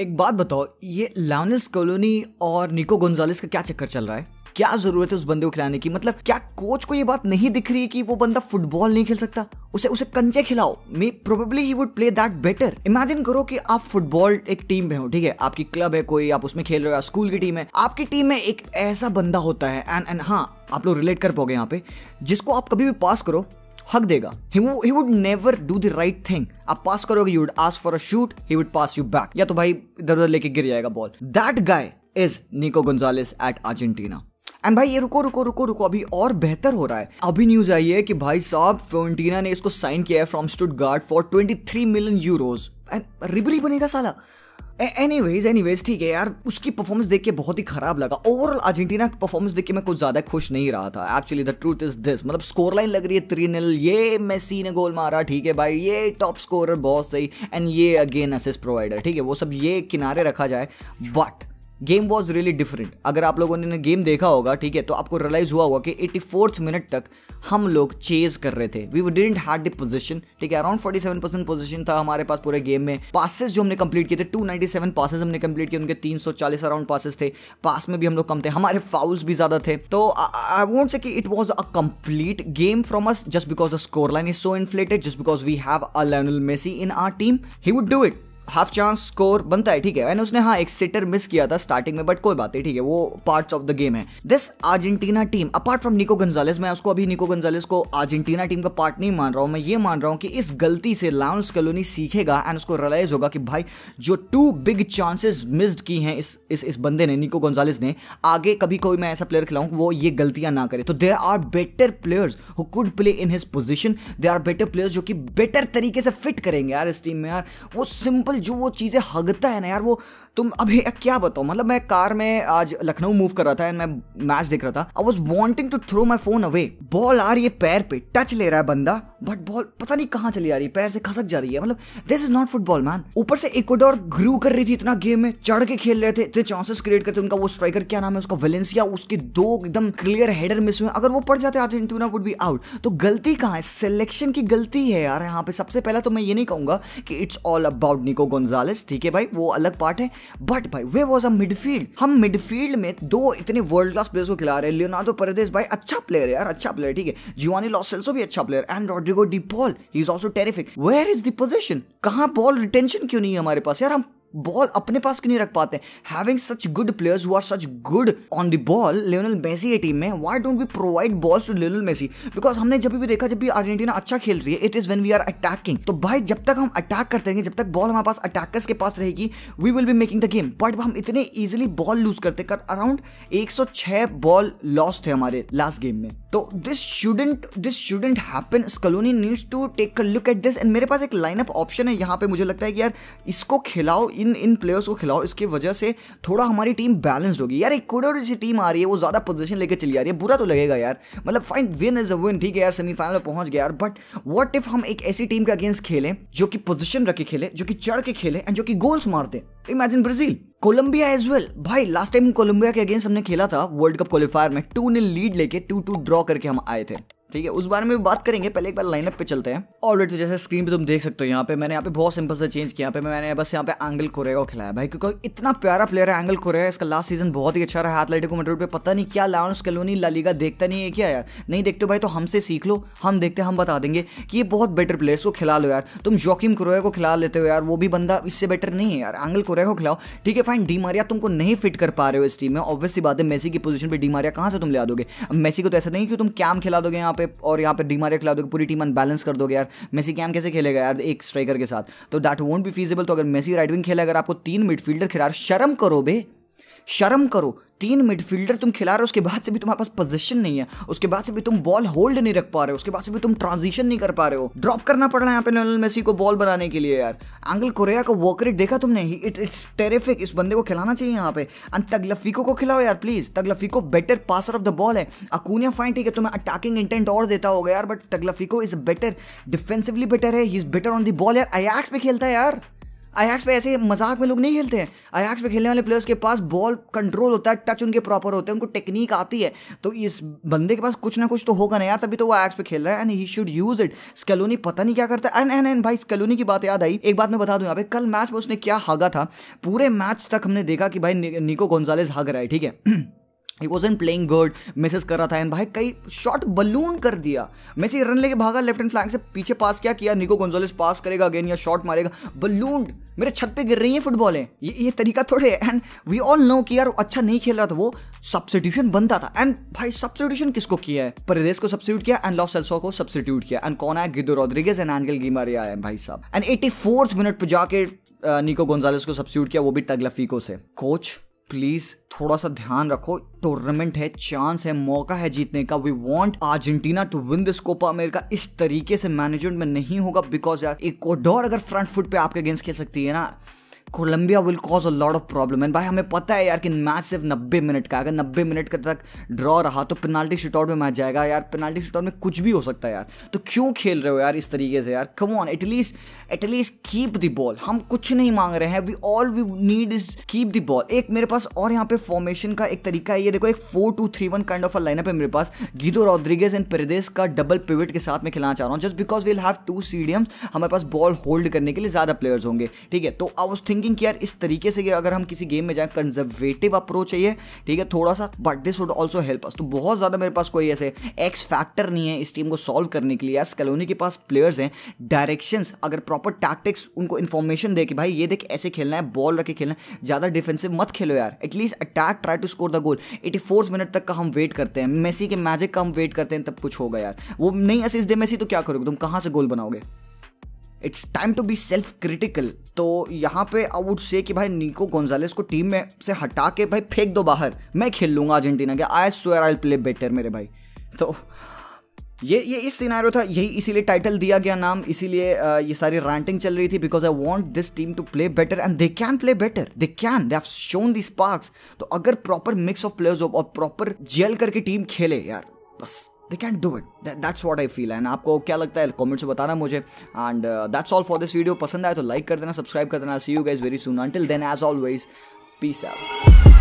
एक बात बताओ ये लाउनिस कॉलोनी और निको गोंजालिस का क्या चक्कर चल रहा है क्या जरूरत है उस बंदे को खिलाने की मतलब क्या कोच को ये बात नहीं दिख रही कि वो बंदा फुटबॉल नहीं खेल सकता उसे उसे कंचे खिलाओ may probably he would play that better imagine करो कि आप फुटबॉल एक टीम में हो ठीक है आपकी क्लब है कोई आप उसमें खेल रहे हो स्कूल की टीम है आपकी टीम में एक ऐसा बंदा होता है एंड एंड हाँ आप लोग रिलेट कर पाओगे यहाँ पे जिसको आप कभी भी पास करो हक देगा he would never do the right thing आप पास करोगे you would ask for a shoot he would pass you back या तो भाई इधर उधर लेके गिर जाएगा बॉल दैट गाय इज निको गुंजालिस एट अर्जेंटीना एंड भाई ये रुको रुको रुको रुको अभी और बेहतर हो रहा है अभी न्यूज आई है कि भाई साहब फ्लोरेंटीना ने इसको साइन किया है from Stuttgart for 23 million euros and Ribery बनेगा साला एनीवेज एनीवेज ठीक है यार उसकी परफॉर्मेंस देख के बहुत ही खराब लगा ओवरऑल अर्जेंटीना की परफॉर्मेंस देख के मैं कुछ ज्यादा खुश नहीं रहा था actually the truth is this मतलब स्कोर लाइन लग रही है थ्री नील ये मेसी ने गोल मारा ठीक है भाई ये टॉप स्कोर बहुत सही एंड ये अगेन असिस्ट प्रोवाइडर ठीक है वो सब ये किनारे रखा जाए but game was really different अगर आप लोगों ने गेम देखा होगा ठीक है तो आपको रियलाइज हुआ होगा कि एट्टी फोर्थ मिनट तक हम लोग चेज कर रहे थे we didn't had the position ठीक है around forty seven percent position था हमारे पास पूरे गेम में पासेस जो हमने कंप्लीट किए थे टू नाइन्टी सेवन पासिस हमने कंप्लीट किए उनके तीन सौ चालीस अराउंड पासेस थे पास में भी हम लोग कम थे हमारे फाउल्स भी ज्यादा थे तो I want say it was a complete game from us just because the score line is so inflated just because we have a Lionel Messi in our team he would do it half chance score बनता है ठीक है and उसने हाँ एक seater miss किया था starting में बट कोई बात नहीं ठीक है वो पार्ट्स ऑफ द गेम है this Argentina team apart from Nico Gonzalez मैं उसको अभी निको गंजालेस को अर्जेंटीना टीम का पार्ट नहीं मान रहा हूं मैं ये मान रहा हूं कि इस गलती से लाउंस कलोनी सीखेगा एंड उसको रियलाइज होगा कि भाई जो टू बिग चांसेस मिस्ड की हैं इस इस इस बंदे ने निको गंजालेस ने आगे कभी कोई मैं ऐसा प्लेयर खिलाऊँ वो ये गलतियां ना करे तो there are better players who could play in his position they are better players जो कि बेटर तरीके से फिट करेंगे यार इस टीम में यार वो सिंपल बिल्कुल जो वो चीज़ें हगता है ना यार वो तुम अभी क्या बताओ मतलब मैं कार में आज लखनऊ मूव कर रहा था एंड मैं मैच देख रहा था I was wanting to throw my phone away ball आ रही है पैर पे टच ले रहा है बंदा बट बॉल पता नहीं कहाँ चली जा रही है पैर से खसक जा रही है मतलब this is not football man ऊपर से इक्वाडोर ग्रू कर रही थी इतना गेम में चढ़ के खेल रहे थे इतने चांसेस क्रिएट करते उनका वो स्ट्राइकर क्या नाम है उसका वेलेंसिया उसके दो एकदम क्लियर हेडर मिस हुए अगर वो पड़ जाते अर्जेंटीना वुड बी आउट तो गलती कहाँ है सिलेक्शन की गलती है यार यहाँ पे सबसे पहला तो मैं ये नहीं कहूंगा कि इट्स ऑल अबाउट निको गोन्जालस ठीक है भाई वो अलग पार्ट है बट भाई वे वॉज अ मिडफील्ड हम मिडफील्ड में दो इतने वर्ल्ड क्लास प्लेयर्स को खिला रहे हैं लियोनार्डो परदेस भाई अच्छा प्लेयर है यार अच्छा प्लेयर ठीक है जिवानी लॉसेल्सो भी अच्छा player and Rodrigo De Paul he is also terrific where is the position कहाँ बॉल रिटेंशन क्यों नहीं है हमारे पास यार हम बॉल अपने पास क्यों नहीं रख पाते having such good players who are such good on the ball Lionel Messi की टीम में why don't we provide balls to Lionel Messi because हमने जब भी देखा जब भी अर्जेंटीना अच्छा खेल रही है it is when we are attacking तो भाई जब तक हम अटैक करते रहेंगे जब तक बॉल हमारे पास अटैकर्स के पास रहेगी we will be making the game but हम इतने ईजिली बॉल लूज करते कर अराउंड छह बॉल लॉस थे हमारे लास्ट गेम में तो this shouldn't this shouldn't happen Scaloni needs to take a look at this and मेरे पास एक लाइनअप ऑप्शन है यहाँ पे मुझे लगता है कि यार इसको खिलाओ इन इन प्लेयर्स को खिलाओ इसकी वजह से थोड़ा हमारी टीम बैलेंस होगी यार एक कोडोर जैसी टीम आ रही है वो ज़्यादा पोजिशन लेकर चली आ रही है बुरा तो लगेगा यार मतलब fine win is a win ठीक है यार सेमीफाइनल में पहुंच गया यार बट वॉट इफ हम एक ऐसी टीम के अगेंस्ट खेलें जो कि पोजिशन रख के खेले जो कि चढ़ के खेले एंड जो कि गोल्स मारते imagine Brazil Colombia as well भाई लास्ट टाइम कोलंबिया के अगेंस्ट हमने खेला था वर्ल्ड कप क्वालिफायर में टू ने लीड लेके टू टू ड्रॉ करके हम आए थे ठीक है उस बारे में भी बात करेंगे पहले एक बार लाइनअप पे चलते हैं ऑलरेडी तो जैसे स्क्रीन पे तुम देख सकते हो यहाँ पे मैंने यहाँ पे बहुत सिंपल से चेंज किया यहाँ पे मैंने बस यहाँ पे एंगल कोरेगा को खिलाया भाई क्योंकि इतना प्यारा प्लेयर है एंगल कोरेगा इसका लास्ट सीजन बहुत ही अच्छा रहा है एथलेटिको मेड्रिड पे पता नहीं क्या लाउन कलोनी लालीगा देखता नहीं है क्या यार नहीं देखते हो भाई तो हमसे सीख लो हम देखते हम बता देंगे कि ये बहुत बेटर प्लेयर इसको खिला लो यार तुम जोकिम कुरे को खिला लेते हो यार वो भी बंदा इससे बेटर नहीं है यार एंगल कुरोया को खिलाओ ठीक है फाइन डी मारिया तुमको नहीं फिट कर पा रहे हो इस टीम में ऑब्वियसली बात है मेसी की पोजीशन पर डी मारिया कहाँ से तुम ले दोगे मेसी को तो ऐसा नहीं कि तुम कैम खिला दोगे यहाँ पे और यहाँ पे डी मारिया खिला दोगे पूरी टीम अनबैलेंस कर दोगे यार मेसी कैम कैसे खेलेगा यार एक स्ट्राइकर के साथ तो दैट वोंट भी फीजिबल तो अगर मेसी राइट विंग खेले अगर आपको तीन मिडफील्डर खिलाफ शर्म करो बे शर्म करो तीन मिडफील्डर तुम खिला रहे हो उसके बाद से भी तुम्हारे पास पोजीशन नहीं है उसके बाद से भी तुम बॉल होल्ड नहीं रख पा रहे हो उसके बाद से भी तुम ट्रांजिशन नहीं कर पा रहे हो ड्रॉप करना पड़ रहा है यहाँ पे लियोनल मेसी को बॉल बनाने के लिए यार एंगल कोरिया का वर्क रेट देखा तुमने इट इट्स टेरिफिक इस बंदे को खिलाना चाहिए यहाँ पे एंड तगलफीको को खिलाओ यार please Tagliafico better passer of the ball है अकूनिया फाइन ठीक है तुम्हें अटैकिंग इंटेंट और देता होगा यार but Tagliafico is better defensively better है he is better on the ball यार अयाक्स पे खेलता है यार आयाक्स पे ऐसे मजाक में लोग नहीं खेलते हैं आयाक्स पे खेलने वाले प्लेयर्स के पास बॉल कंट्रोल होता है टच उनके प्रॉपर होते हैं उनको टेक्निक आती है तो इस बंदे के पास कुछ ना कुछ तो होगा ना यार तभी तो वो आयाक्स पे खेल रहा है and he should use it Scaloni पता नहीं क्या करता है एंड एंड एंड भाई स्कलोनी की बात याद आई एक बात मैं बता दूँ यहाँ पे कल मैच में उसने क्या हागा था पूरे मैच तक हमने देखा कि भाई निको गोन्जालेज हाग रहा है ठीक है he was an playing good misses कर रहा था एंड भाई कई शॉट बलून कर दिया मैसे रन लेके भागा लेफ्ट एंड फ्लैंग से पीछे पास क्या किया निको गोंजोलिस पास करेगा अगेन या शॉट मारेगा बलून मेरे छत पे गिर रही है फुटबॉलें ये ये तरीका थोड़े एंड वी ऑल नो कि यार अच्छा नहीं खेल रहा था वो सब्सिट्यूशन बनता था एंड भाई सब्सिट्यूशन किसको किया है परेस को सब्सिट्यूट किया एंड लॉस एल्सो को सब्सिट्यूट किया एंड कौन आया गिदो रॉड्रिगेज एंड एंगल गिमारे आया भाई साहब एंड एटी मिनट पर जाके निको गोंजालेस को सब्सिट्यूट किया वो भी तगलफीको से कोच प्लीज थोड़ा सा ध्यान रखो टूर्नामेंट है चांस है मौका है जीतने का we want Argentina to win this Copa America इस तरीके से मैनेजमेंट में नहीं होगा बिकॉज यार इक्वाडोर अगर फ्रंट फुट पे आपके अगेंस्ट खेल सकती है ना Colombia will cause a lot of problem and भाई हमें पता है यार कि मैच सिर्फ नब्बे मिनट का अगर नब्बे मिनट का तक ड्रॉ रहा तो पेनाल्टी शूटआउट में मैच जाएगा यार पेनाल्टी शूटआउट में कुछ भी हो सकता है यार तो क्यों खेल रहे हो यार इस तरीके से यार come on at least at least keep the ball हम कुछ नहीं मांग रहे हैं we all we need is keep the ball एक मेरे पास और यहाँ पे फॉर्मेशन का एक तरीका है ये देखो एक four two three one kind of a lineup है मेरे पास गीदो रॉड्रिगेज एंड प्रदेश का डबल पिविट के साथ में खिलाना चाह रहा हूँ just because we'll have to सीडियम हमारे पास बॉल होल्ड करने के लिए ज़्यादा प्लेयर्स होंगे ठीक है तो आई वॉज थिंक थिंकिंग कि यार इस तरीके से अगर हम किसी गेम में जाए कंजर्वेटिव अप्रोच है ये ठीक है थोड़ा सा but this would also help us तो बहुत ज़्यादा मेरे पास कोई ऐसे एक्स फैक्टर नहीं है इस टीम को सॉल्व करने के लिए यार कलोनी के पास प्लेयर्स हैं डायरेक्शंस अगर प्रॉपर टैक्टिक्स उनको इन्फॉर्मेशन दे कि भाई ये देख ऐसे खेलना है बॉल रखे खेलना है ज़्यादा डिफेंसिव मत खेलो यार at least attack try to score the goal eighty fourth minute तक का हम वेट करते हैं मेसी के मैजिक का हम वेट करते हैं तब कुछ होगा यार वो नहीं असिस्ट दे मेसी तो क्या करोगे तुम कहाँ से गोल बनाओगे it's time to be self critical तो यहाँ पे आई वुड से कि भाई निको गोंजालेस को टीम में से हटा के भाई फेंक दो बाहर मैं खेल लूंगा अर्जेंटीना के I swear I play better मेरे भाई तो ये ये इस सिनारो था यही इसीलिए टाइटल दिया गया नाम इसीलिए ये सारी रैंटिंग चल रही थी because I want this team to play better and they can play better they can they have shown the sparks तो अगर प्रॉपर मिक्स ऑफ प्लेयर्स हो और प्रॉपर जेल करके टीम खेले यार बस they can do it that's what I feel and आपको क्या लगता है कॉमेंट्स बताना मुझे and that's all for this video पसंद आए तो लाइक कर देना सब्सक्राइब कर देना see you guys very soon until then as always peace out